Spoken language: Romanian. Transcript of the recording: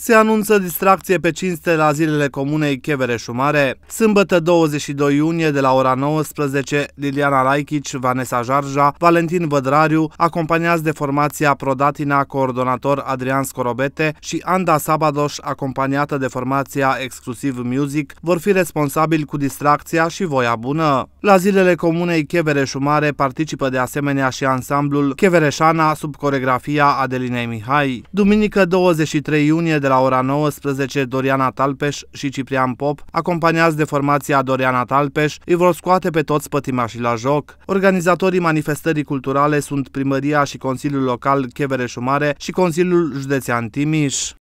Se anunță distracție pe cinste la zilele comunei Chevereșu-Mare. Sâmbătă 22 iunie de la ora 19, Liliana Laichici, Vanessa Jarja, Valentin Vădrariu, acompaniați de formația Prodatina, coordonator Adrian Scorobete și Anda Sabadoș, acompaniată de formația Exclusiv Music, vor fi responsabili cu distracția și voia bună. La zilele comunei Chevereșu-Mare participă de asemenea și ansamblul Chevereșana sub coregrafia Adelinei Mihai. Duminică 23 iunie de de la ora 19, Doriana Talpeș și Ciprian Pop, acompaniați de formația Doriana Talpeș, îi vor scoate pe toți pătimașii la joc. Organizatorii manifestării culturale sunt primăria și Consiliul Local Chevereșu Mare și Consiliul Județean Timiș.